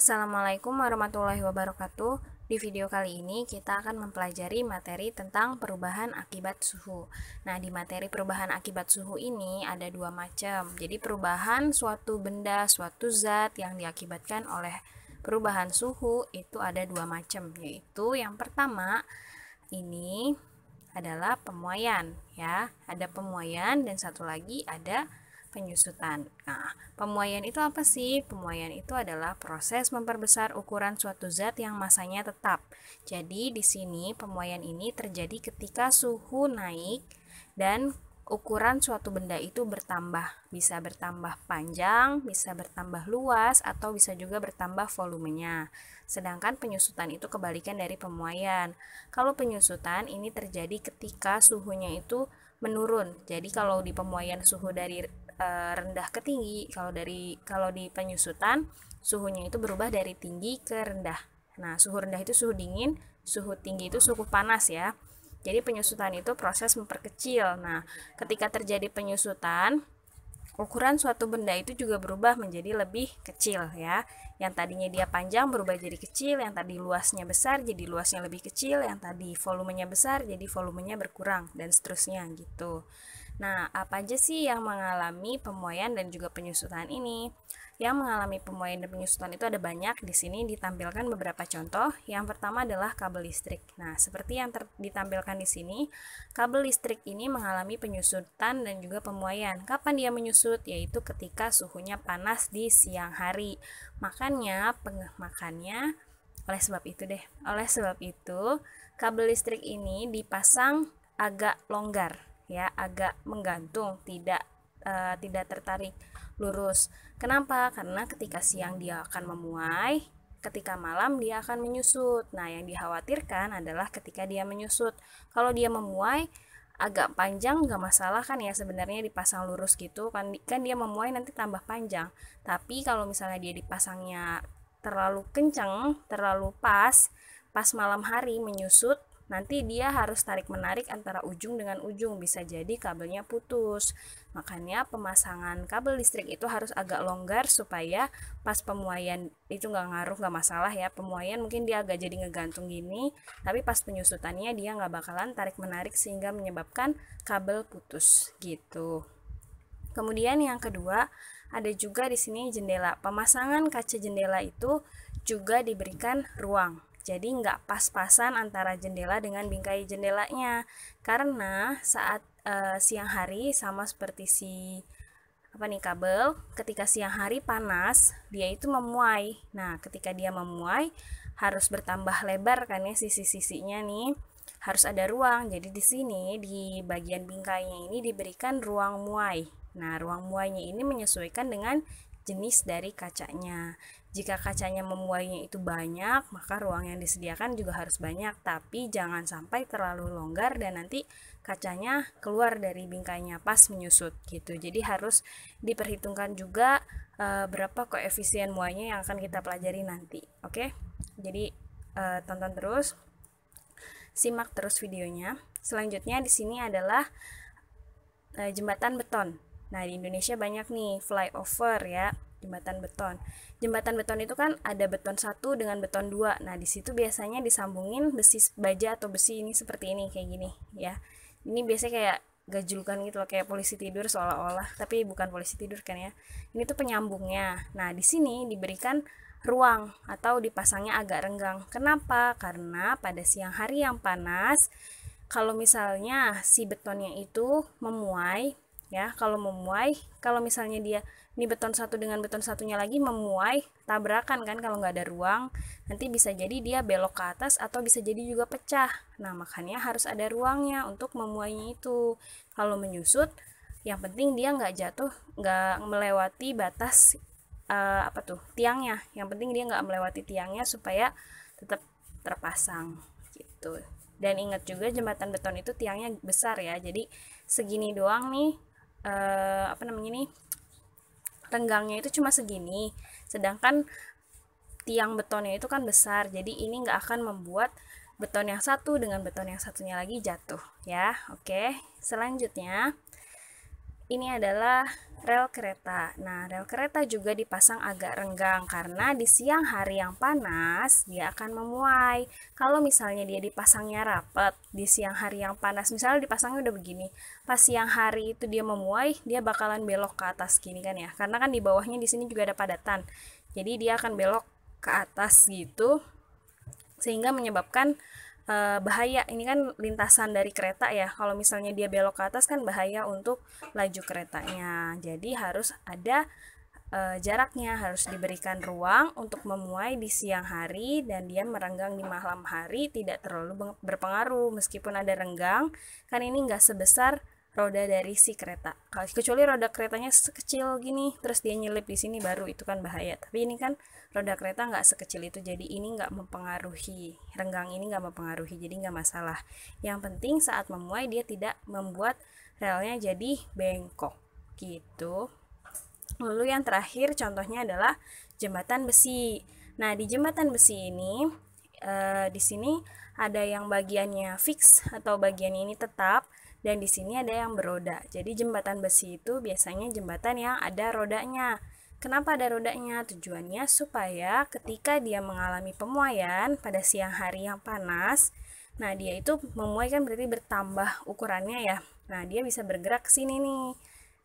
Assalamualaikum warahmatullahi wabarakatuh. Di video kali ini kita akan mempelajari materi tentang perubahan akibat suhu. Nah, di materi perubahan akibat suhu ini ada dua macam. Jadi perubahan suatu benda, suatu zat yang diakibatkan oleh perubahan suhu itu ada dua macam, yaitu yang pertama ini adalah pemuaian ya. Ada pemuaian dan satu lagi ada penyusutan. Nah, pemuaian itu apa sih? Pemuaian itu adalah proses memperbesar ukuran suatu zat yang masanya tetap. Jadi di sini pemuaian ini terjadi ketika suhu naik dan ukuran suatu benda itu bertambah, bisa bertambah panjang, bisa bertambah luas, atau bisa juga bertambah volumenya. Sedangkan penyusutan itu kebalikan dari pemuaian. Kalau penyusutan ini terjadi ketika suhunya itu menurun. Jadi kalau di pemuaian suhu dari Eh, rendah ke tinggi. Kalau dari kalau di penyusutan suhunya itu berubah dari tinggi ke rendah. Nah, suhu rendah itu suhu dingin, suhu tinggi itu suhu panas ya. Jadi penyusutan itu proses memperkecil. Nah, ketika terjadi penyusutan, ukuran suatu benda itu juga berubah menjadi lebih kecil ya. Yang tadinya dia panjang berubah jadi kecil, yang tadi luasnya besar jadi luasnya lebih kecil, yang tadi volumenya besar jadi volumenya berkurang dan seterusnya gitu. Nah, apa aja sih yang mengalami pemuaian dan juga penyusutan ini? Yang mengalami pemuaian dan penyusutan itu ada banyak. Di sini ditampilkan beberapa contoh. Yang pertama adalah kabel listrik. Nah, seperti yang ditampilkan di sini, kabel listrik ini mengalami penyusutan dan juga pemuaian. Kapan dia menyusut? Yaitu ketika suhunya panas di siang hari. Makanya, makannya oleh sebab itu deh. Oleh sebab itu, kabel listrik ini dipasang agak longgar ya agak menggantung tidak uh, tidak tertarik lurus kenapa karena ketika siang dia akan memuai ketika malam dia akan menyusut nah yang dikhawatirkan adalah ketika dia menyusut kalau dia memuai agak panjang nggak masalah kan ya sebenarnya dipasang lurus gitu kan kan dia memuai nanti tambah panjang tapi kalau misalnya dia dipasangnya terlalu kencang terlalu pas pas malam hari menyusut nanti dia harus tarik-menarik antara ujung dengan ujung, bisa jadi kabelnya putus. Makanya pemasangan kabel listrik itu harus agak longgar supaya pas pemuaian itu nggak ngaruh, nggak masalah ya. Pemuaian mungkin dia agak jadi ngegantung gini, tapi pas penyusutannya dia nggak bakalan tarik-menarik sehingga menyebabkan kabel putus gitu. Kemudian yang kedua, ada juga di sini jendela. Pemasangan kaca jendela itu juga diberikan ruang. Jadi nggak pas-pasan antara jendela dengan bingkai jendelanya. Karena saat e, siang hari sama seperti si apa nih kabel, ketika siang hari panas, dia itu memuai. Nah, ketika dia memuai harus bertambah lebar kan ya sisi-sisinya nih. Harus ada ruang. Jadi di sini di bagian bingkainya ini diberikan ruang muai. Nah, ruang muainya ini menyesuaikan dengan jenis dari kacanya. Jika kacanya memuainya itu banyak, maka ruang yang disediakan juga harus banyak, tapi jangan sampai terlalu longgar dan nanti kacanya keluar dari bingkainya pas menyusut gitu. Jadi harus diperhitungkan juga e, berapa koefisien muainya yang akan kita pelajari nanti. Oke. Jadi e, tonton terus. Simak terus videonya. Selanjutnya di sini adalah e, jembatan beton. Nah, di Indonesia banyak nih flyover ya, jembatan beton jembatan beton itu kan ada beton satu dengan beton dua. Nah, di situ biasanya disambungin besi baja atau besi ini seperti ini kayak gini ya. Ini biasanya kayak gajulkan gitu loh kayak polisi tidur seolah-olah tapi bukan polisi tidur kan ya ini tuh penyambungnya nah di sini diberikan ruang atau dipasangnya agak renggang kenapa karena pada siang hari yang panas kalau misalnya si betonnya itu memuai ya kalau memuai kalau misalnya dia ini beton satu dengan beton satunya lagi memuai tabrakan kan kalau nggak ada ruang nanti bisa jadi dia belok ke atas atau bisa jadi juga pecah nah makanya harus ada ruangnya untuk memuainya itu kalau menyusut yang penting dia nggak jatuh nggak melewati batas uh, apa tuh tiangnya yang penting dia nggak melewati tiangnya supaya tetap terpasang gitu dan ingat juga jembatan beton itu tiangnya besar ya jadi segini doang nih uh, apa namanya nih renggangnya itu cuma segini sedangkan tiang betonnya itu kan besar jadi ini nggak akan membuat beton yang satu dengan beton yang satunya lagi jatuh ya oke selanjutnya ini adalah rel kereta. Nah, rel kereta juga dipasang agak renggang karena di siang hari yang panas dia akan memuai. Kalau misalnya dia dipasangnya rapat di siang hari yang panas, misalnya dipasangnya udah begini, pas siang hari itu dia memuai, dia bakalan belok ke atas gini kan ya. Karena kan di bawahnya di sini juga ada padatan. Jadi dia akan belok ke atas gitu sehingga menyebabkan uh, bahaya ini kan lintasan dari kereta ya kalau misalnya dia belok ke atas kan bahaya untuk laju keretanya jadi harus ada uh, jaraknya harus diberikan ruang untuk memuai di siang hari dan dia merenggang di malam hari tidak terlalu berpengaruh meskipun ada renggang kan ini nggak sebesar roda dari si kereta. Kalau Kecuali roda keretanya sekecil gini, terus dia nyelip di sini baru itu kan bahaya. Tapi ini kan roda kereta nggak sekecil itu, jadi ini nggak mempengaruhi renggang ini nggak mempengaruhi, jadi nggak masalah. Yang penting saat memuai dia tidak membuat relnya jadi bengkok gitu. Lalu yang terakhir contohnya adalah jembatan besi. Nah, di jembatan besi ini e, di sini ada yang bagiannya fix atau bagian ini tetap dan di sini ada yang beroda. Jadi jembatan besi itu biasanya jembatan yang ada rodanya. Kenapa ada rodanya? Tujuannya supaya ketika dia mengalami pemuaian pada siang hari yang panas, nah dia itu memuai kan berarti bertambah ukurannya ya. Nah, dia bisa bergerak ke sini nih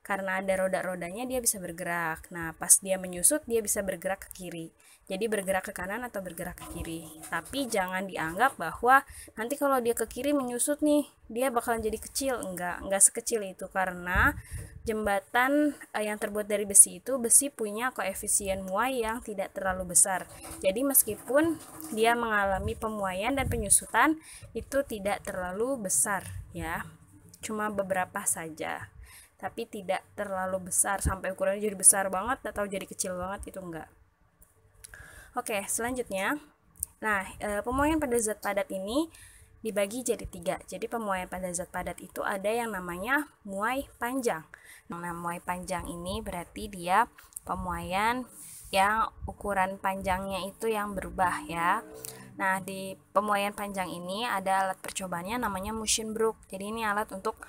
karena ada roda-rodanya dia bisa bergerak. Nah, pas dia menyusut dia bisa bergerak ke kiri. Jadi bergerak ke kanan atau bergerak ke kiri. Tapi jangan dianggap bahwa nanti kalau dia ke kiri menyusut nih, dia bakalan jadi kecil. Enggak, enggak sekecil itu karena jembatan eh, yang terbuat dari besi itu besi punya koefisien muai yang tidak terlalu besar. Jadi meskipun dia mengalami pemuaian dan penyusutan itu tidak terlalu besar ya. Cuma beberapa saja tapi tidak terlalu besar sampai ukurannya jadi besar banget atau jadi kecil banget itu enggak oke selanjutnya nah e, pemuaian pada zat padat ini dibagi jadi tiga. Jadi pemuaian pada zat padat itu ada yang namanya muai panjang. Nah, nah, muai panjang ini berarti dia pemuaian yang ukuran panjangnya itu yang berubah ya. Nah, di pemuaian panjang ini ada alat percobaannya namanya machine Brook. Jadi ini alat untuk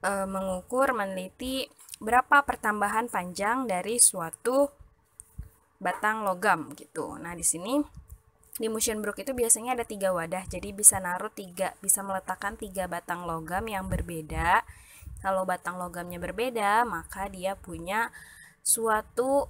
e, mengukur, meneliti berapa pertambahan panjang dari suatu batang logam gitu. Nah, di sini di motion brook itu biasanya ada tiga wadah, jadi bisa naruh tiga, bisa meletakkan tiga batang logam yang berbeda. Kalau batang logamnya berbeda, maka dia punya suatu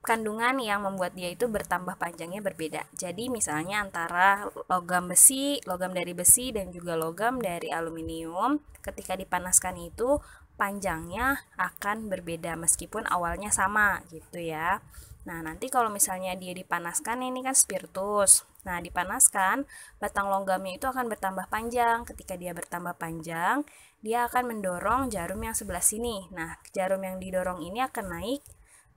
kandungan yang membuat dia itu bertambah panjangnya berbeda. Jadi misalnya antara logam besi, logam dari besi dan juga logam dari aluminium ketika dipanaskan itu panjangnya akan berbeda meskipun awalnya sama gitu ya. Nah, nanti kalau misalnya dia dipanaskan ini kan spiritus. Nah, dipanaskan batang logamnya itu akan bertambah panjang. Ketika dia bertambah panjang, dia akan mendorong jarum yang sebelah sini. Nah, jarum yang didorong ini akan naik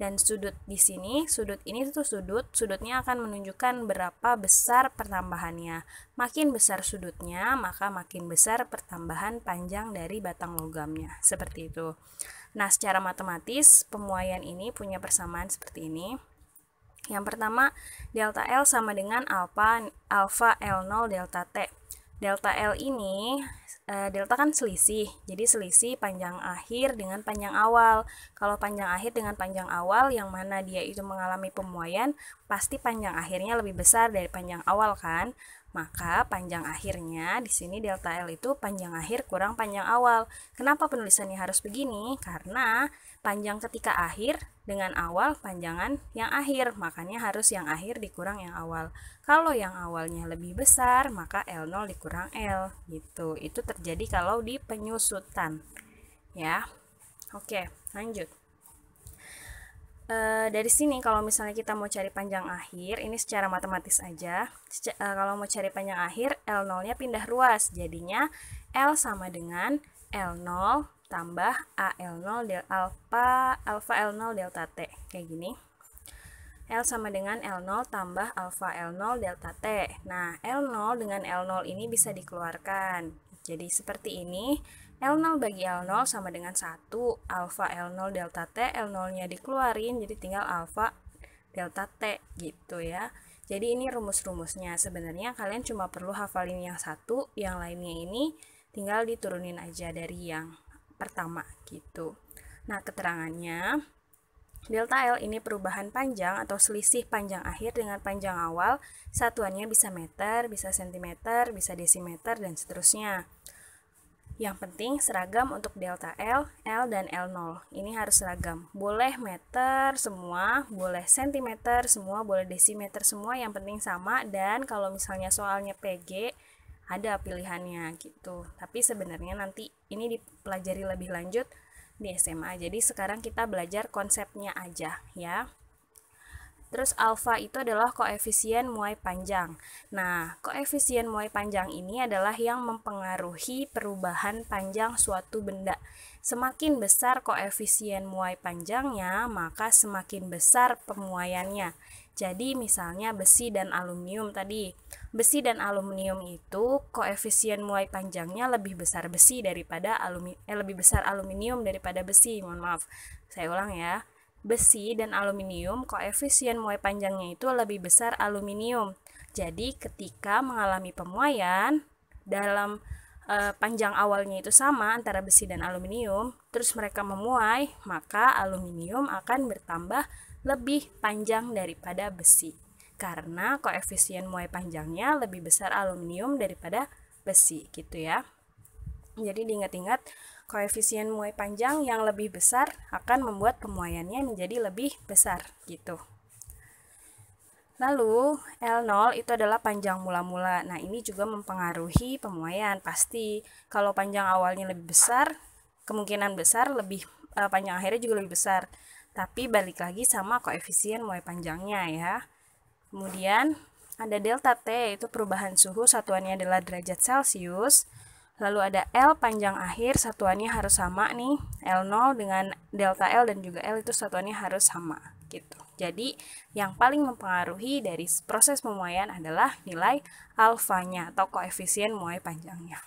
dan sudut di sini, sudut ini itu sudut, sudutnya akan menunjukkan berapa besar pertambahannya. Makin besar sudutnya, maka makin besar pertambahan panjang dari batang logamnya. Seperti itu. Nah, secara matematis pemuaian ini punya persamaan seperti ini. Yang pertama, delta L sama dengan alpha alpha L0 delta T. Delta L ini Eh, delta kan selisih. Jadi selisih panjang akhir dengan panjang awal. Kalau panjang akhir dengan panjang awal yang mana dia itu mengalami pemuaian, pasti panjang akhirnya lebih besar dari panjang awal kan? Maka panjang akhirnya di sini delta L itu panjang akhir kurang panjang awal. Kenapa penulisannya harus begini? Karena panjang ketika akhir dengan awal panjangan yang akhir, makanya harus yang akhir dikurang yang awal. Kalau yang awalnya lebih besar, maka L0 dikurang L gitu. Itu terjadi kalau di penyusutan. Ya. Oke, lanjut. E, dari sini kalau misalnya kita mau cari panjang akhir, ini secara matematis aja. E, kalau mau cari panjang akhir, L0-nya pindah ruas. Jadinya L sama dengan L0 tambah AL0 del alfa alfa L0 delta T kayak gini L sama dengan L0 tambah alfa L0 delta T nah L0 dengan L0 ini bisa dikeluarkan jadi seperti ini L0 bagi L0 sama dengan 1 alfa L0 delta T L0 nya dikeluarin jadi tinggal alfa delta T gitu ya jadi ini rumus-rumusnya sebenarnya kalian cuma perlu hafalin yang satu yang lainnya ini tinggal diturunin aja dari yang pertama gitu. Nah, keterangannya Delta L ini perubahan panjang atau selisih panjang akhir dengan panjang awal, satuannya bisa meter, bisa sentimeter, bisa desimeter, dan seterusnya. Yang penting seragam untuk delta L, L, dan L0. Ini harus seragam. Boleh meter semua, boleh sentimeter semua, boleh desimeter semua, yang penting sama. Dan kalau misalnya soalnya PG, ada pilihannya gitu tapi sebenarnya nanti ini dipelajari lebih lanjut di SMA jadi sekarang kita belajar konsepnya aja ya Terus alfa itu adalah koefisien muai panjang. Nah, koefisien muai panjang ini adalah yang mempengaruhi perubahan panjang suatu benda. Semakin besar koefisien muai panjangnya, maka semakin besar pemuaiannya. Jadi misalnya besi dan aluminium tadi. Besi dan aluminium itu koefisien muai panjangnya lebih besar besi daripada alumi eh, lebih besar aluminium daripada besi. Mohon maaf. Saya ulang ya. Besi dan aluminium koefisien muai panjangnya itu lebih besar aluminium. Jadi ketika mengalami pemuaian dalam eh, panjang awalnya itu sama antara besi dan aluminium, terus mereka memuai, maka aluminium akan bertambah lebih panjang daripada besi karena koefisien muai panjangnya lebih besar aluminium daripada besi gitu ya. Jadi diingat-ingat koefisien muai panjang yang lebih besar akan membuat pemuaiannya menjadi lebih besar gitu. Lalu L0 itu adalah panjang mula-mula. Nah, ini juga mempengaruhi pemuaian pasti. Kalau panjang awalnya lebih besar, kemungkinan besar lebih eh, panjang akhirnya juga lebih besar. Tapi balik lagi sama koefisien mulai panjangnya ya. Kemudian ada delta T itu perubahan suhu satuannya adalah derajat Celcius. Lalu ada L panjang akhir satuannya harus sama nih. L0 dengan delta L dan juga L itu satuannya harus sama gitu. Jadi yang paling mempengaruhi dari proses pemuaian adalah nilai alfanya atau koefisien muai panjangnya.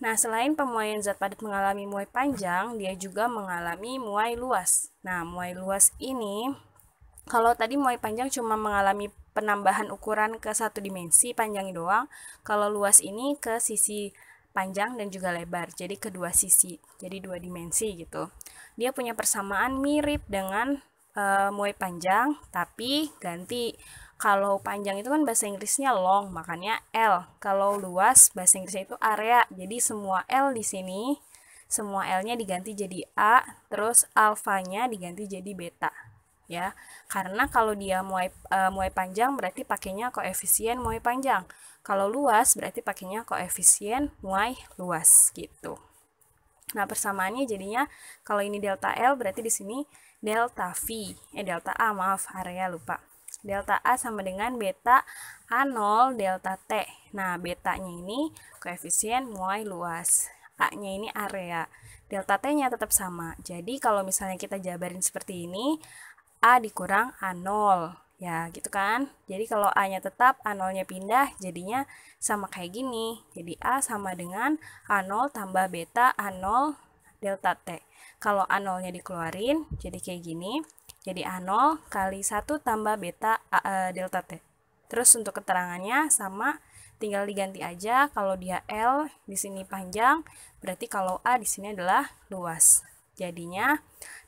Nah, selain pemuaian zat padat mengalami muai panjang, dia juga mengalami muai luas. Nah, muai luas ini, kalau tadi muai panjang cuma mengalami penambahan ukuran ke satu dimensi panjang doang, kalau luas ini ke sisi panjang dan juga lebar, jadi kedua sisi, jadi dua dimensi gitu. Dia punya persamaan mirip dengan e, muai panjang, tapi ganti kalau panjang itu kan bahasa Inggrisnya long, makanya L. Kalau luas bahasa Inggrisnya itu area. Jadi semua L di sini semua L-nya diganti jadi A, terus alfanya diganti jadi beta. Ya. Karena kalau dia muai uh, muai panjang berarti pakainya koefisien muai panjang. Kalau luas berarti pakainya koefisien muai luas gitu. Nah, persamaannya jadinya kalau ini delta L berarti di sini delta V, eh delta A maaf, area lupa delta A sama dengan beta A0 delta T. Nah, betanya ini koefisien muai luas. A-nya ini area. Delta T-nya tetap sama. Jadi, kalau misalnya kita jabarin seperti ini, A dikurang A0. Ya, gitu kan? Jadi, kalau A-nya tetap, A0-nya pindah, jadinya sama kayak gini. Jadi, A sama dengan A0 tambah beta A0 delta T. Kalau A0-nya dikeluarin, jadi kayak gini. Jadi A0 kali 1 tambah beta A, eh, delta T. Terus untuk keterangannya sama, tinggal diganti aja kalau dia L di sini panjang, berarti kalau A di sini adalah luas. Jadinya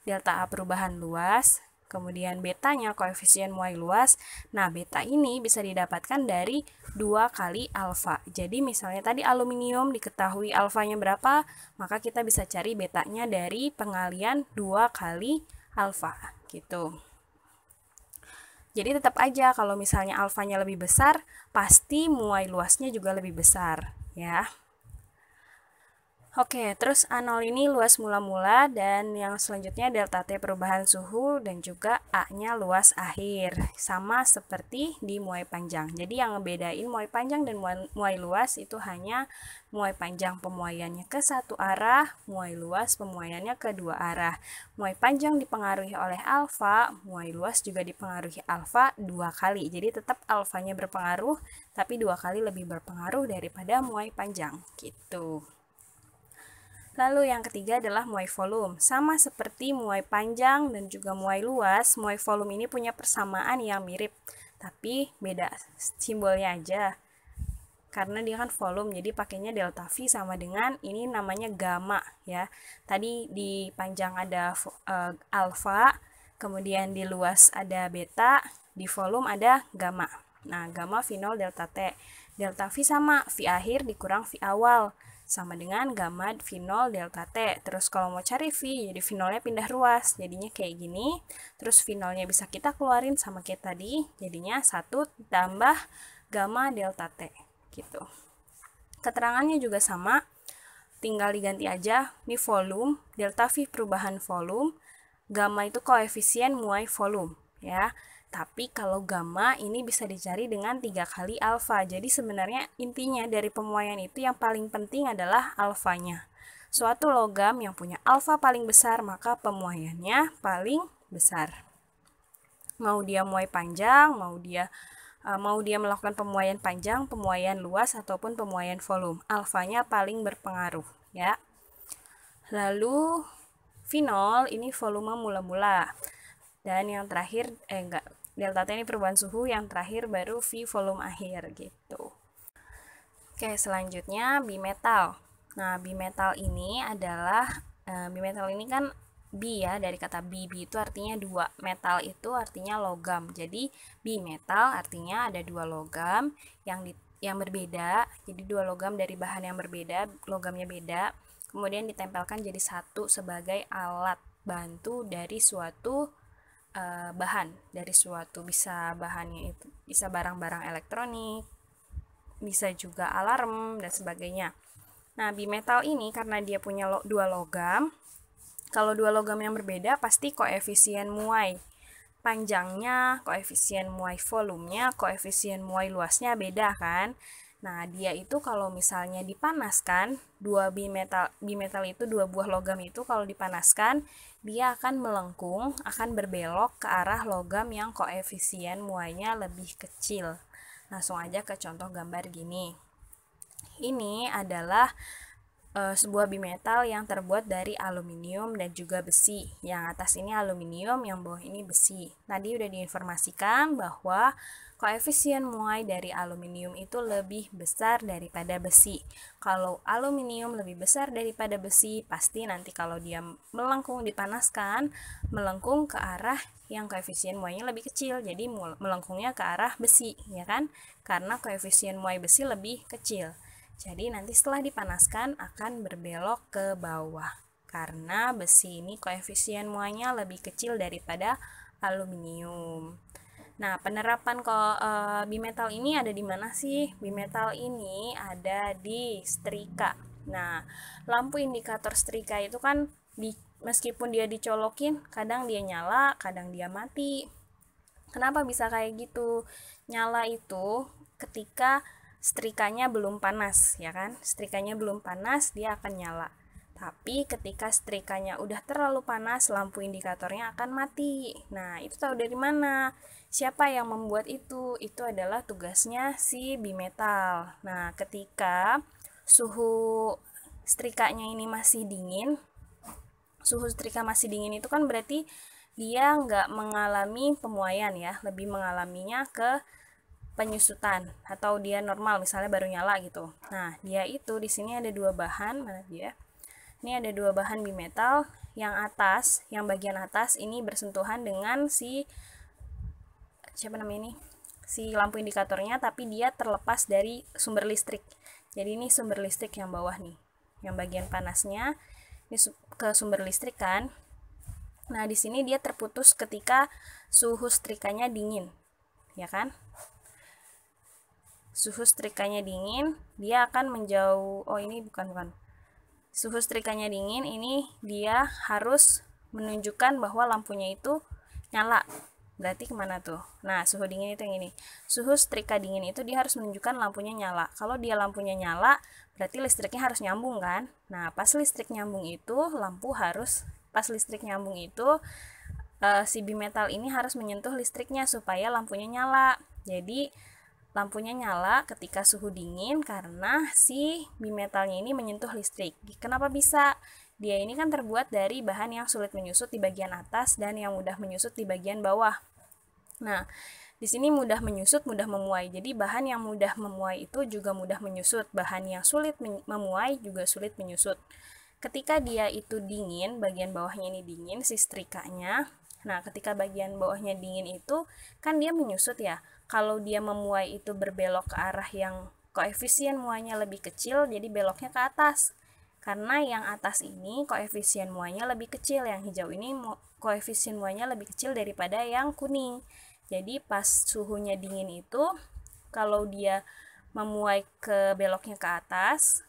delta A perubahan luas, kemudian betanya koefisien Y luas. Nah, beta ini bisa didapatkan dari 2 kali alfa. Jadi misalnya tadi aluminium diketahui alfanya berapa, maka kita bisa cari betanya dari pengalian 2 kali alfa gitu. Jadi tetap aja kalau misalnya alfanya lebih besar, pasti muai luasnya juga lebih besar, ya. Oke, terus A0 ini luas mula-mula dan yang selanjutnya delta T perubahan suhu dan juga A-nya luas akhir. Sama seperti di muai panjang. Jadi yang ngebedain muai panjang dan muai luas itu hanya muai panjang pemuaiannya ke satu arah, muai luas pemuaiannya ke dua arah. Muai panjang dipengaruhi oleh alfa, muai luas juga dipengaruhi alfa dua kali. Jadi tetap alfanya berpengaruh, tapi dua kali lebih berpengaruh daripada muai panjang. Gitu. Lalu yang ketiga adalah muai volume. Sama seperti muai panjang dan juga muai luas, muai volume ini punya persamaan yang mirip, tapi beda simbolnya aja. Karena dia kan volume, jadi pakainya delta V sama dengan ini namanya gamma ya. Tadi di panjang ada uh, eh, alfa, kemudian di luas ada beta, di volume ada gamma. Nah, gamma V0 delta T. Delta V sama V akhir dikurang V awal sama dengan gamma phenol delta T. Terus kalau mau cari V, jadi phenolnya pindah ruas, jadinya kayak gini. Terus phenolnya bisa kita keluarin sama kayak tadi, jadinya 1 tambah gamma delta T, gitu. Keterangannya juga sama, tinggal diganti aja mi volume, delta V perubahan volume, gamma itu koefisien muai volume, ya. Tapi kalau gamma ini bisa dicari dengan tiga kali alfa. Jadi sebenarnya intinya dari pemuaian itu yang paling penting adalah alfanya. Suatu logam yang punya alfa paling besar maka pemuaiannya paling besar. Mau dia muai panjang, mau dia eh, mau dia melakukan pemuaian panjang, pemuaian luas ataupun pemuaian volume. Alfanya paling berpengaruh, ya. Lalu vinol ini volume mula-mula. Dan yang terakhir eh enggak delta T ini perubahan suhu, yang terakhir baru V volume akhir gitu. Oke, selanjutnya bimetal. Nah, bimetal ini adalah e, bimetal ini kan bi ya dari kata bi bi itu artinya dua metal itu artinya logam jadi bimetal artinya ada dua logam yang di, yang berbeda jadi dua logam dari bahan yang berbeda logamnya beda kemudian ditempelkan jadi satu sebagai alat bantu dari suatu uh, bahan dari suatu bisa bahannya itu bisa barang-barang elektronik bisa juga alarm dan sebagainya nah bimetal ini karena dia punya lo dua logam kalau dua logam yang berbeda pasti koefisien muai panjangnya koefisien muai volumenya koefisien muai luasnya beda kan Nah, dia itu kalau misalnya dipanaskan, dua bimetal bimetal itu dua buah logam itu kalau dipanaskan dia akan melengkung, akan berbelok ke arah logam yang koefisien muanya lebih kecil. Langsung aja ke contoh gambar gini. Ini adalah e, sebuah bimetal yang terbuat dari aluminium dan juga besi. Yang atas ini aluminium, yang bawah ini besi. Tadi udah diinformasikan bahwa koefisien muai dari aluminium itu lebih besar daripada besi. Kalau aluminium lebih besar daripada besi, pasti nanti kalau dia melengkung dipanaskan, melengkung ke arah yang koefisien muainya lebih kecil. Jadi melengkungnya ke arah besi, ya kan? Karena koefisien muai besi lebih kecil. Jadi nanti setelah dipanaskan akan berbelok ke bawah. Karena besi ini koefisien muainya lebih kecil daripada aluminium. Nah, penerapan ke uh, bimetal ini ada di mana sih? Bimetal ini ada di setrika. Nah, lampu indikator setrika itu kan di, meskipun dia dicolokin, kadang dia nyala, kadang dia mati. Kenapa bisa kayak gitu? Nyala itu ketika setrikanya belum panas, ya kan? Setrikanya belum panas, dia akan nyala. Tapi ketika setrikanya udah terlalu panas, lampu indikatornya akan mati. Nah, itu tahu dari mana? Siapa yang membuat itu? Itu adalah tugasnya si bimetal. Nah, ketika suhu setrikanya ini masih dingin, suhu setrika masih dingin itu kan berarti dia nggak mengalami pemuaian ya, lebih mengalaminya ke penyusutan atau dia normal misalnya baru nyala gitu. Nah, dia itu di sini ada dua bahan, mana dia? Ini ada dua bahan bimetal, yang atas, yang bagian atas ini bersentuhan dengan si siapa namanya ini si lampu indikatornya tapi dia terlepas dari sumber listrik jadi ini sumber listrik yang bawah nih yang bagian panasnya ini ke sumber listrik kan nah di sini dia terputus ketika suhu setrikanya dingin ya kan suhu setrikanya dingin, dia akan menjauh. Oh, ini bukan bukan. Suhu setrikanya dingin, ini dia harus menunjukkan bahwa lampunya itu nyala berarti kemana tuh? Nah, suhu dingin itu yang ini. Suhu setrika dingin itu dia harus menunjukkan lampunya nyala. Kalau dia lampunya nyala, berarti listriknya harus nyambung kan? Nah, pas listrik nyambung itu, lampu harus, pas listrik nyambung itu, uh, si bimetal ini harus menyentuh listriknya supaya lampunya nyala. Jadi, lampunya nyala ketika suhu dingin karena si bimetalnya ini menyentuh listrik. Kenapa bisa? Dia ini kan terbuat dari bahan yang sulit menyusut di bagian atas dan yang mudah menyusut di bagian bawah. Nah, di sini mudah menyusut, mudah memuai. Jadi bahan yang mudah memuai itu juga mudah menyusut, bahan yang sulit memuai juga sulit menyusut. Ketika dia itu dingin, bagian bawahnya ini dingin, si setrikanya. Nah, ketika bagian bawahnya dingin itu kan dia menyusut ya. Kalau dia memuai itu berbelok ke arah yang koefisien muanya lebih kecil, jadi beloknya ke atas. Karena yang atas ini koefisien muanya lebih kecil, yang hijau ini koefisien muanya lebih kecil daripada yang kuning. Jadi pas suhunya dingin itu kalau dia memuai ke beloknya ke atas,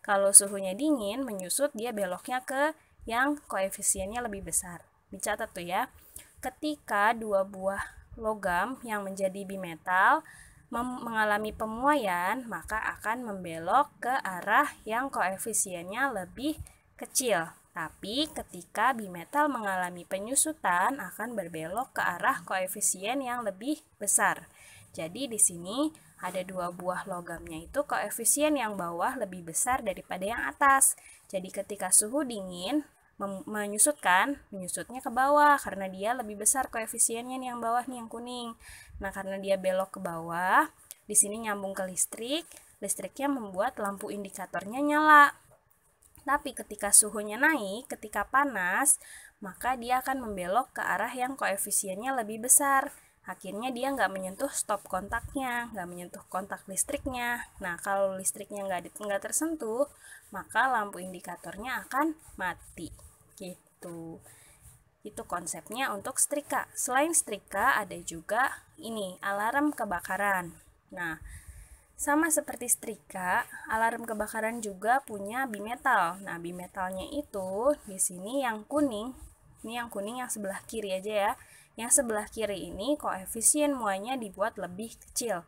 kalau suhunya dingin menyusut dia beloknya ke yang koefisiennya lebih besar. Dicatat tuh ya. Ketika dua buah logam yang menjadi bimetal mengalami pemuaian, maka akan membelok ke arah yang koefisiennya lebih kecil. Tapi ketika bimetal mengalami penyusutan akan berbelok ke arah koefisien yang lebih besar. Jadi di sini ada dua buah logamnya itu koefisien yang bawah lebih besar daripada yang atas. Jadi ketika suhu dingin menyusutkan, menyusutnya ke bawah karena dia lebih besar koefisiennya yang bawah nih yang kuning. Nah, karena dia belok ke bawah, di sini nyambung ke listrik, listriknya membuat lampu indikatornya nyala. Tapi ketika suhunya naik, ketika panas, maka dia akan membelok ke arah yang koefisiennya lebih besar. Akhirnya dia nggak menyentuh stop kontaknya, nggak menyentuh kontak listriknya. Nah, kalau listriknya nggak, nggak tersentuh, maka lampu indikatornya akan mati. Gitu. Itu konsepnya untuk setrika. Selain setrika, ada juga ini, alarm kebakaran. Nah, sama seperti setrika, alarm kebakaran juga punya bimetal. Nah, bimetalnya itu di sini yang kuning, ini yang kuning yang sebelah kiri aja ya. Yang sebelah kiri ini koefisien muanya dibuat lebih kecil.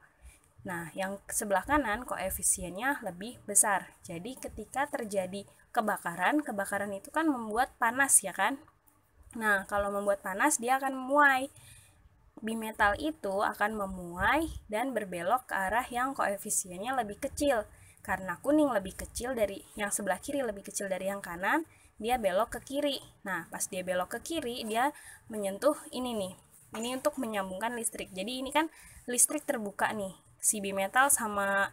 Nah, yang sebelah kanan koefisiennya lebih besar. Jadi ketika terjadi kebakaran, kebakaran itu kan membuat panas ya kan? Nah, kalau membuat panas dia akan memuai bimetal itu akan memuai dan berbelok ke arah yang koefisiennya lebih kecil. Karena kuning lebih kecil dari yang sebelah kiri lebih kecil dari yang kanan, dia belok ke kiri. Nah, pas dia belok ke kiri, dia menyentuh ini nih. Ini untuk menyambungkan listrik. Jadi ini kan listrik terbuka nih. Si bimetal sama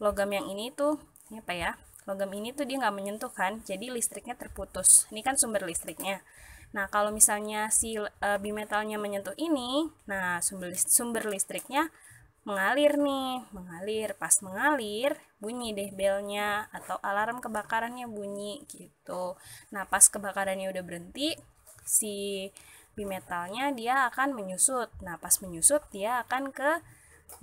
logam yang ini tuh, ini apa ya? Logam ini tuh dia nggak menyentuh kan, jadi listriknya terputus. Ini kan sumber listriknya. Nah, kalau misalnya si e, bimetalnya menyentuh ini, nah sumber sumber listriknya mengalir nih, mengalir. Pas mengalir, bunyi deh belnya atau alarm kebakarannya bunyi gitu. Nah, pas kebakarannya udah berhenti, si bimetalnya dia akan menyusut. Nah, pas menyusut dia akan ke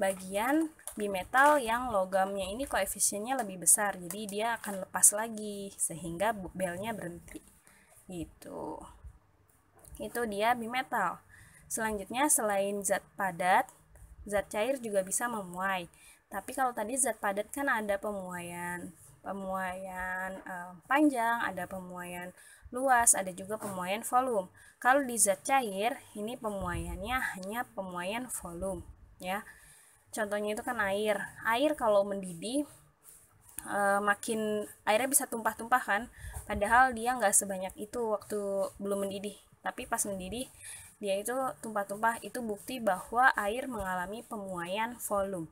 bagian bimetal yang logamnya ini koefisiennya lebih besar. Jadi dia akan lepas lagi sehingga belnya berhenti. Gitu itu dia bimetal. Selanjutnya selain zat padat, zat cair juga bisa memuai. Tapi kalau tadi zat padat kan ada pemuaian, pemuaian eh, panjang, ada pemuaian luas, ada juga pemuaian volume. Kalau di zat cair ini pemuaiannya hanya pemuaian volume, ya. Contohnya itu kan air. Air kalau mendidih e, makin airnya bisa tumpah-tumpah kan padahal dia nggak sebanyak itu waktu belum mendidih tapi pas mendidih dia itu tumpah-tumpah itu bukti bahwa air mengalami pemuaian volume.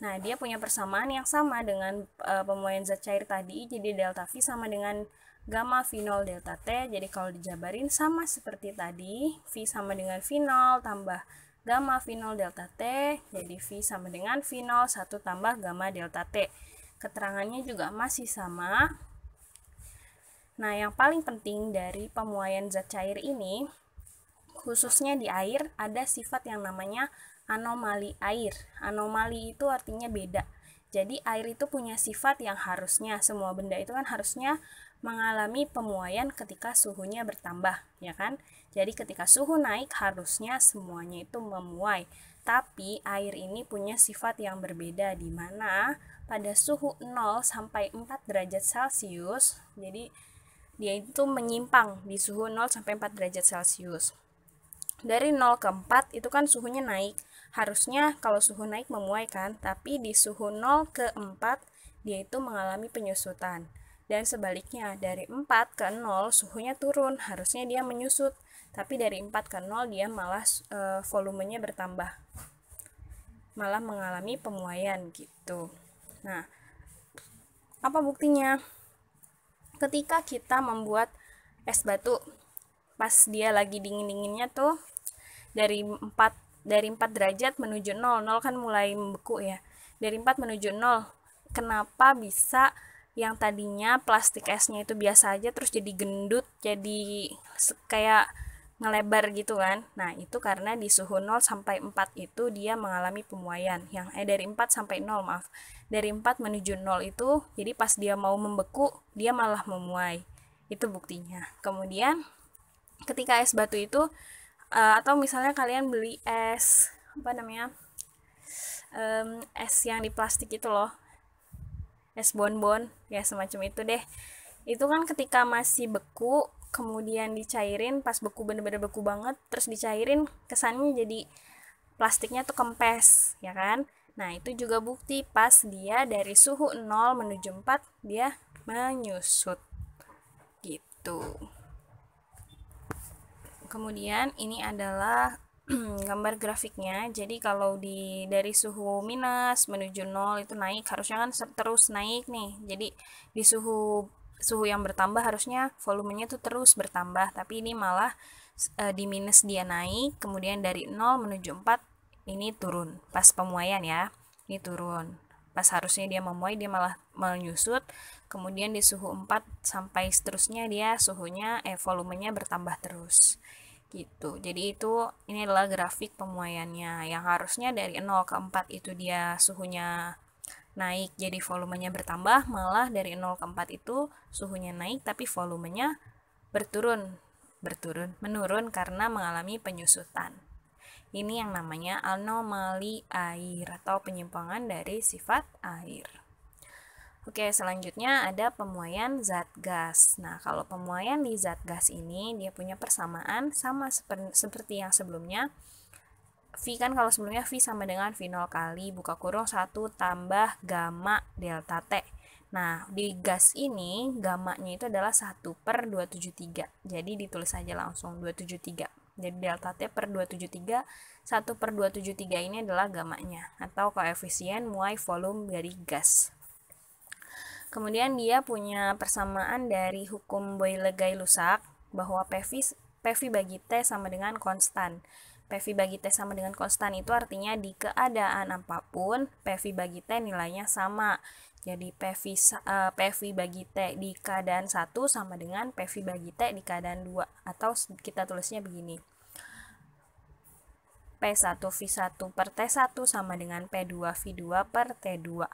Nah, dia punya persamaan yang sama dengan e, pemuaian zat cair tadi, jadi delta V sama dengan gamma V0 delta T. Jadi kalau dijabarin sama seperti tadi, V sama dengan V0 tambah gamma V0 delta T, jadi V sama dengan V0 1 tambah gamma delta T. Keterangannya juga masih sama, Nah, yang paling penting dari pemuaian zat cair ini, khususnya di air, ada sifat yang namanya anomali air. Anomali itu artinya beda. Jadi, air itu punya sifat yang harusnya semua benda itu kan harusnya mengalami pemuaian ketika suhunya bertambah, ya kan? Jadi, ketika suhu naik, harusnya semuanya itu memuai. Tapi air ini punya sifat yang berbeda di mana pada suhu 0 sampai 4 derajat Celcius, jadi dia itu menyimpang di suhu 0 sampai 4 derajat Celcius. Dari 0 ke 4 itu kan suhunya naik. Harusnya kalau suhu naik memuai kan, tapi di suhu 0 ke 4 dia itu mengalami penyusutan. Dan sebaliknya, dari 4 ke 0 suhunya turun, harusnya dia menyusut. Tapi dari 4 ke 0 dia malah e, volumenya bertambah. Malah mengalami pemuaian gitu. Nah, apa buktinya? ketika kita membuat es batu pas dia lagi dingin-dinginnya tuh dari 4 dari 4 derajat menuju 0. 0 kan mulai membeku ya. Dari 4 menuju 0. Kenapa bisa yang tadinya plastik esnya itu biasa aja terus jadi gendut, jadi kayak ngelebar gitu kan. Nah, itu karena di suhu 0 sampai 4 itu dia mengalami pemuaian. Yang eh dari 4 sampai 0, maaf dari 4 menuju 0 itu jadi pas dia mau membeku dia malah memuai itu buktinya kemudian ketika es batu itu uh, atau misalnya kalian beli es apa namanya um, es yang di plastik itu loh es bonbon ya semacam itu deh itu kan ketika masih beku kemudian dicairin pas beku bener-bener beku banget terus dicairin kesannya jadi plastiknya tuh kempes ya kan Nah, itu juga bukti pas dia dari suhu 0 menuju 4 dia menyusut. Gitu. Kemudian ini adalah gambar grafiknya. Jadi kalau di dari suhu minus menuju 0 itu naik, harusnya kan terus naik nih. Jadi di suhu suhu yang bertambah harusnya volumenya tuh terus bertambah, tapi ini malah e, di minus dia naik, kemudian dari 0 menuju 4 ini turun pas pemuaian ya ini turun pas harusnya dia memuai dia malah menyusut kemudian di suhu 4 sampai seterusnya dia suhunya eh volumenya bertambah terus gitu jadi itu ini adalah grafik pemuaiannya yang harusnya dari 0 ke 4 itu dia suhunya naik jadi volumenya bertambah malah dari 0 ke 4 itu suhunya naik tapi volumenya berturun berturun menurun karena mengalami penyusutan ini yang namanya anomali air atau penyimpangan dari sifat air. Oke, selanjutnya ada pemuaian zat gas. Nah, kalau pemuaian di zat gas ini dia punya persamaan sama seperti yang sebelumnya. V kan kalau sebelumnya V sama dengan V0 kali buka kurung 1 tambah gamma delta T. Nah, di gas ini gamanya itu adalah 1 per 273. Jadi ditulis saja langsung 273. Jadi delta T per 273, 1 per 273 ini adalah gamanya atau koefisien muai volume dari gas. Kemudian dia punya persamaan dari hukum Boyle-Gay-Lussac bahwa PV, PV bagi T sama dengan konstan. PV bagi T sama dengan konstan itu artinya di keadaan apapun, PV bagi T nilainya sama. Jadi PV, uh, eh, PV bagi T di keadaan 1 sama dengan PV bagi T di keadaan 2. Atau kita tulisnya begini. P1 V1 per T1 sama dengan P2 V2 per T2.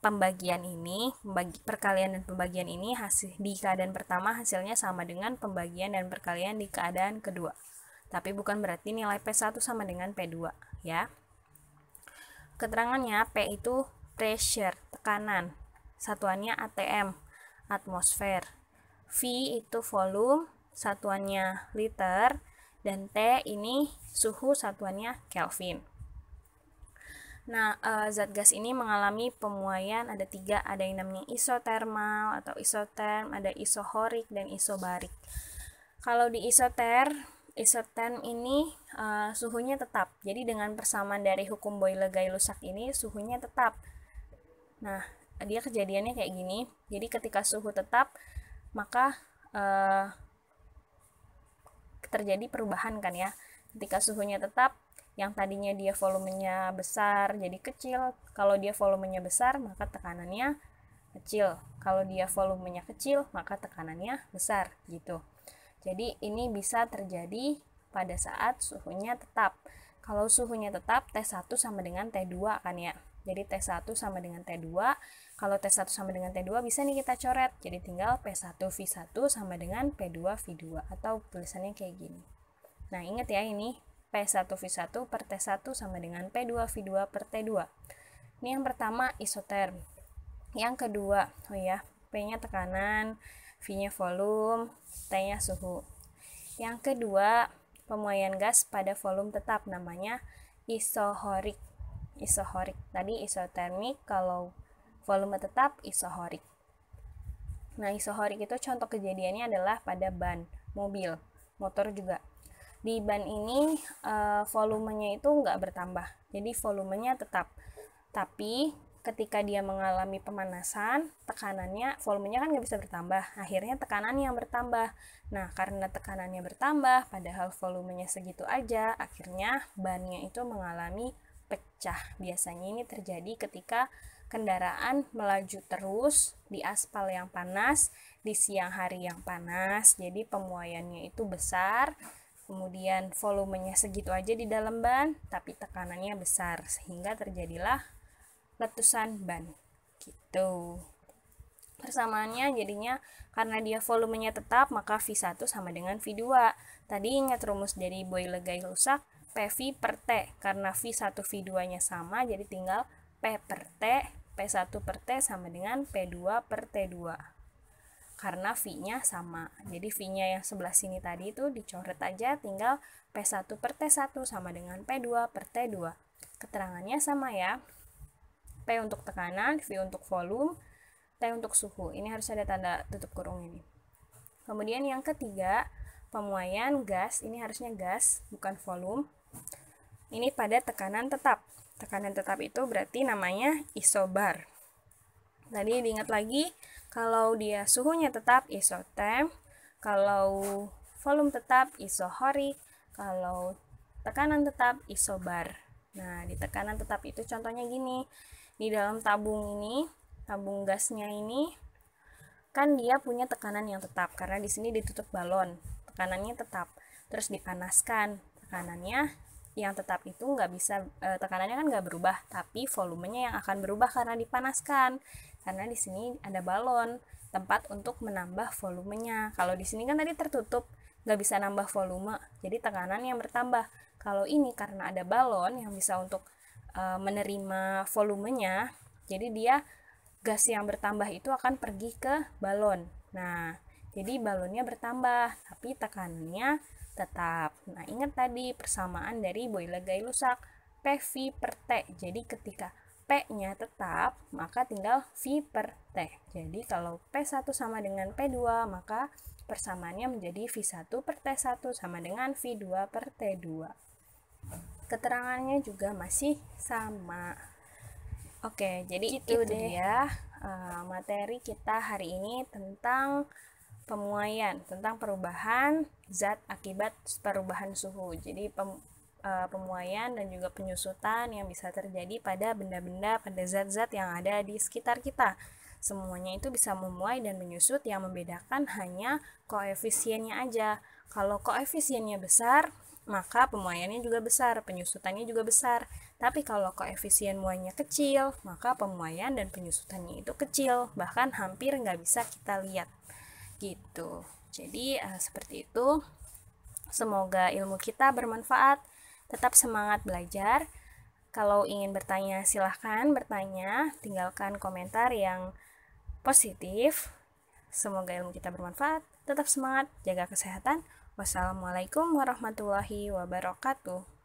Pembagian ini, pembagi, perkalian dan pembagian ini hasil di keadaan pertama hasilnya sama dengan pembagian dan perkalian di keadaan kedua. Tapi bukan berarti nilai P1 sama dengan P2, ya. Keterangannya P itu pressure, tekanan. Satuannya ATM, atmosfer. V itu volume, satuannya liter, dan T ini suhu satuannya Kelvin. Nah, eh, zat gas ini mengalami pemuaian ada tiga, ada yang namanya isotermal atau isoterm, ada isohorik dan isobarik. Kalau di isoter, isoterm ini e, suhunya tetap. Jadi dengan persamaan dari hukum Boyle-Gay-Lussac ini suhunya tetap Nah, dia kejadiannya kayak gini. Jadi ketika suhu tetap, maka eh, terjadi perubahan kan ya. Ketika suhunya tetap, yang tadinya dia volumenya besar jadi kecil. Kalau dia volumenya besar, maka tekanannya kecil. Kalau dia volumenya kecil, maka tekanannya besar gitu. Jadi ini bisa terjadi pada saat suhunya tetap. Kalau suhunya tetap, T1 sama dengan T2 kan ya. Jadi T1 sama dengan T2. Kalau T1 sama dengan T2 bisa nih kita coret. Jadi tinggal P1 V1 sama dengan P2 V2 atau tulisannya kayak gini. Nah, ingat ya ini P1 V1 per T1 sama dengan P2 V2 per T2. Ini yang pertama isoterm. Yang kedua, oh ya, P-nya tekanan, V-nya volume, T-nya suhu. Yang kedua, pemuaian gas pada volume tetap namanya isohorik isohorik. Tadi isotermik, kalau volume tetap isohorik. Nah, isohorik itu contoh kejadiannya adalah pada ban, mobil, motor juga. Di ban ini uh, volumenya itu nggak bertambah, jadi volumenya tetap. Tapi ketika dia mengalami pemanasan, tekanannya, volumenya kan nggak bisa bertambah. Akhirnya tekanan yang bertambah. Nah, karena tekanannya bertambah, padahal volumenya segitu aja, akhirnya bannya itu mengalami pecah. Biasanya ini terjadi ketika kendaraan melaju terus di aspal yang panas, di siang hari yang panas. Jadi pemuaiannya itu besar, kemudian volumenya segitu aja di dalam ban, tapi tekanannya besar sehingga terjadilah letusan ban. Gitu. Persamaannya jadinya karena dia volumenya tetap, maka V1 sama dengan V2. Tadi ingat rumus dari boyle gay rusak PV per T karena V1 V2 nya sama jadi tinggal P per T P1 per T sama dengan P2 per T2 karena V-nya sama jadi V-nya yang sebelah sini tadi itu dicoret aja tinggal P1 per T1 sama dengan P2 per T2 keterangannya sama ya P untuk tekanan, V untuk volume T untuk suhu ini harus ada tanda tutup kurung ini kemudian yang ketiga pemuaian gas ini harusnya gas bukan volume ini pada tekanan tetap. Tekanan tetap itu berarti namanya isobar. Tadi diingat lagi, kalau dia suhunya tetap isotem, kalau volume tetap isohori, kalau tekanan tetap isobar. Nah, di tekanan tetap itu contohnya gini. Di dalam tabung ini, tabung gasnya ini kan dia punya tekanan yang tetap karena di sini ditutup balon. Tekanannya tetap. Terus dipanaskan, tekanannya yang tetap itu nggak bisa e, tekanannya kan nggak berubah tapi volumenya yang akan berubah karena dipanaskan karena di sini ada balon tempat untuk menambah volumenya kalau di sini kan tadi tertutup nggak bisa nambah volume jadi tekanan yang bertambah kalau ini karena ada balon yang bisa untuk e, menerima volumenya jadi dia gas yang bertambah itu akan pergi ke balon nah jadi balonnya bertambah tapi tekanannya tetap. Nah, ingat tadi persamaan dari boila gai lusak. P, V, per T. Jadi ketika P-nya tetap, maka tinggal V per T. Jadi kalau P1 sama dengan P2, maka persamaannya menjadi V1 per T1 sama dengan V2 per T2. Keterangannya juga masih sama. Oke, jadi itu, itu deh ya uh, materi kita hari ini tentang pemuaian tentang perubahan zat akibat perubahan suhu. Jadi pem, e, pemuaian dan juga penyusutan yang bisa terjadi pada benda-benda pada zat-zat yang ada di sekitar kita. Semuanya itu bisa memuai dan menyusut yang membedakan hanya koefisiennya aja. Kalau koefisiennya besar, maka pemuaiannya juga besar, penyusutannya juga besar. Tapi kalau koefisien muainya kecil, maka pemuaian dan penyusutannya itu kecil, bahkan hampir nggak bisa kita lihat gitu jadi uh, seperti itu semoga ilmu kita bermanfaat tetap semangat belajar kalau ingin bertanya silahkan bertanya tinggalkan komentar yang positif semoga ilmu kita bermanfaat tetap semangat jaga kesehatan wassalamualaikum warahmatullahi wabarakatuh